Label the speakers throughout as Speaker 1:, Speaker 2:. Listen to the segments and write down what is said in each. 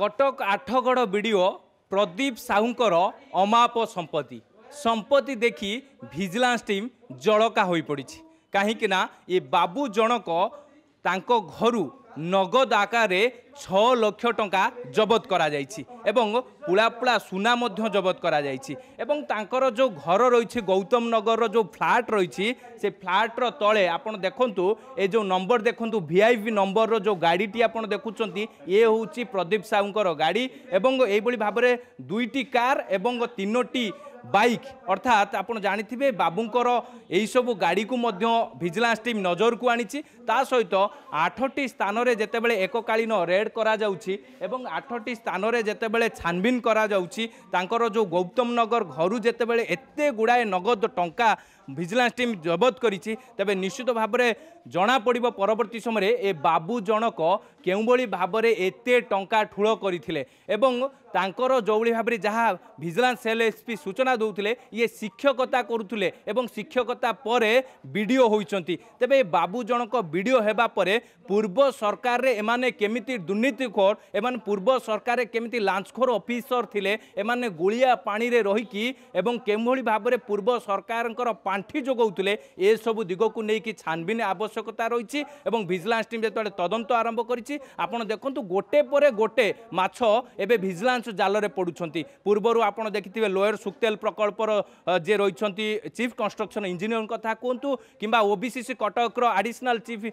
Speaker 1: Cuttack Athagarh BDO Pradeep ସାହୁଙ୍କର ଅମାପ ସମ୍ପତ୍ତି ସମ୍ପତ୍ତି ଦେଖି ଭିଜିଲାନ୍ସ ଟିମ୍ ଜଳକା ହୋଇପଡ଼ିଛି କାହିଁକିନା ଏ ବାବୁ ଜଣକ ତାଙ୍କ ଘରୁ নগদ আকারে ছ লক্ষ টঙ্কা জবত করা যাইছি এবং পুলা পুলা সুনা মধ্য জবত করা যাইছি এবং তাঁকর যে ঘর রয়েছে গৌতম নগর যে ফ্লাট রয়েছে সে ফ্ল্যাটর তলে আপনার দেখুন এই যে নম্বর দেখুন ভিআইপি নম্বর যে গাড়িটি আপনার দেখুছেন ইয়ে হচ্ছে প্রদীপ সাউঙ্কর গাড়ি এবং এইভাবে ভাবে দুইটি কার এবং তিনোটি বাইক অর্থাৎ আপনার জাঁথিবে বাবুঙ্কর এইসব গাড়ি মধ্যে ভিজিলান্স টিম নজরক আনিছি তা সহিত আঠটি স্থানের যেতবে এককালীন রেড করা যাচ্ছি এবং আঠটি স্থানের যেতবে ছানবিন করা যাচ্ছি তাঁকর যে গৌতমনগর ঘর যেতবে এত গুড়ায় নগদ টঙ্কা ভিজিলান্স টিম জবত করেছি তবে নিশ্চিত ভাবে জনাপড়ব পরবর্তী সময় এ বাবু জনক কেউভাবে ভাবে এতে টঙ্কা ঠুল করে এবং ତାଙ୍କର ଯେଉଁଭଳି ଭାବରେ ଯାହା ଭିଜିଲାନ୍ସ ଏଲ୍ ଏସ୍ ପି ସୂଚନା ଦେଉଥିଲେ ଇଏ ଶିକ୍ଷକତା କରୁଥିଲେ ଏବଂ ଶିକ୍ଷକତା ପରେ ବିଡ଼ିଓ ହୋଇଛନ୍ତି ତେବେ ଏ ବାବୁ ଜଣଙ୍କ ବିଡ଼ିଓ ହେବା ପରେ ପୂର୍ବ ସରକାରରେ ଏମାନେ କେମିତି ଦୁର୍ନୀତିଖୋର ଏମାନେ ପୂର୍ବ ସରକାରରେ କେମିତି ଲାଞ୍ଚଖୋର ଅଫିସର ଥିଲେ ଏମାନେ ଗୋଳିଆ ପାଣିରେ ରହିକି ଏବଂ କେଉଁଭଳି ଭାବରେ ପୂର୍ବ ସରକାରଙ୍କର ପାଣ୍ଠି ଯୋଗାଉଥିଲେ ଏସବୁ ଦିଗକୁ ନେଇକି ଛାନଭିନ୍ ଆବଶ୍ୟକତା ରହିଛି ଏବଂ ଭିଜିଲାନ୍ସ ଟିମ୍ ଯେତେବେଳେ ତଦନ୍ତ ଆରମ୍ଭ କରିଛି ଆପଣ ଦେଖନ୍ତୁ ଗୋଟେ ପରେ ଗୋଟେ ମାଛ ଏବେ ଭିଜିଲାନ୍ସ ଫାଇନାନ୍ସ ଜାଲରେ ପଡ଼ୁଛନ୍ତି ପୂର୍ବରୁ ଆପଣ ଦେଖିଥିବେ ଲୋୟର ସୁକ୍ତେଲ ପ୍ରକଳ୍ପର ଯିଏ ରହିଛନ୍ତି ଚିଫ୍ କନଷ୍ଟ୍ରକ୍ସନ୍ ଇଞ୍ଜିନିୟର କଥା କୁହନ୍ତୁ କିମ୍ବା ଓବିସିସି କଟକର ଆଡ଼ିସନାଲ୍ ଚିଫ୍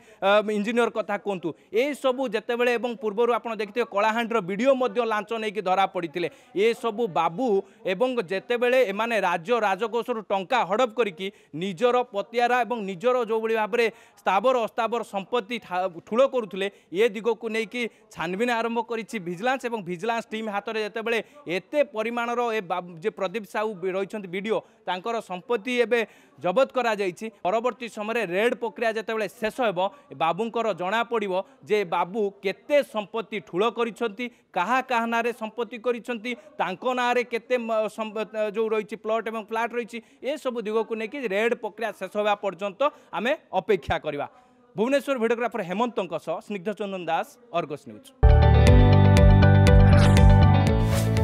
Speaker 1: ଇଞ୍ଜିନିୟର କଥା କୁହନ୍ତୁ ଏସବୁ ଯେତେବେଳେ ଏବଂ ପୂର୍ବରୁ ଆପଣ ଦେଖିଥିବେ କଳାହାଣ୍ଡିର ଭିଡ଼ିଓ ମଧ୍ୟ ଲାଞ୍ଚ ନେଇକି ଧରା ପଡ଼ିଥିଲେ ଏସବୁ ବାବୁ ଏବଂ ଯେତେବେଳେ ଏମାନେ ରାଜ୍ୟ ରାଜକୋଷରୁ ଟଙ୍କା ହଡ଼ପ କରିକି ନିଜର ପତିଆରା ଏବଂ ନିଜର ଯେଉଁଭଳି ଭାବରେ ସ୍ଥାବର ଅସ୍ଥାବର ସମ୍ପତ୍ତି ଠୁଳ କରୁଥିଲେ ଏ ଦିଗକୁ ନେଇକି ଛାନବିନ ଆରମ୍ଭ କରିଛି ଭିଜିଲାନ୍ସ ଏବଂ ଭିଜିଲାନ୍ସ ଟିମ୍ ହାତରେ ଯେତେବେଳେ ଏତେ ପରିମାଣର ଏ ଯେ ପ୍ରଦୀପ ସାହୁ ରହିଛନ୍ତି ବିଡ଼ିଓ ତାଙ୍କର ସମ୍ପତ୍ତି ଏବେ ଜବତ କରାଯାଇଛି ପରବର୍ତ୍ତୀ ସମୟରେ ରେଡ଼୍ ପ୍ରକ୍ରିୟା ଯେତେବେଳେ ଶେଷ ହେବ ବାବୁଙ୍କର ଜଣାପଡ଼ିବ ଯେ ବାବୁ କେତେ ସମ୍ପତ୍ତି ଠୁଳ କରିଛନ୍ତି କାହା କାହା ନାଁରେ ସମ୍ପତ୍ତି କରିଛନ୍ତି ତାଙ୍କ ନାଁରେ କେତେ ଯେଉଁ ରହିଛି ପ୍ଲଟ୍ ଏବଂ ଫ୍ଲାଟ୍ ରହିଛି ଏସବୁ ଦିଗକୁ ନେଇକି ରେଡ଼୍ ପ୍ରକ୍ରିୟା ଶେଷ ହେବା ପର୍ଯ୍ୟନ୍ତ ଆମେ ଅପେକ୍ଷା କରିବା ଭୁବନେଶ୍ୱର ଭିଡ଼ିଓଗ୍ରାଫର ହେମନ୍ତଙ୍କ ସହ ସ୍ନିଗ୍ଧ ଚନ୍ଦନ ଦାସ ଅର୍ଗସ ନ୍ୟୁଜ୍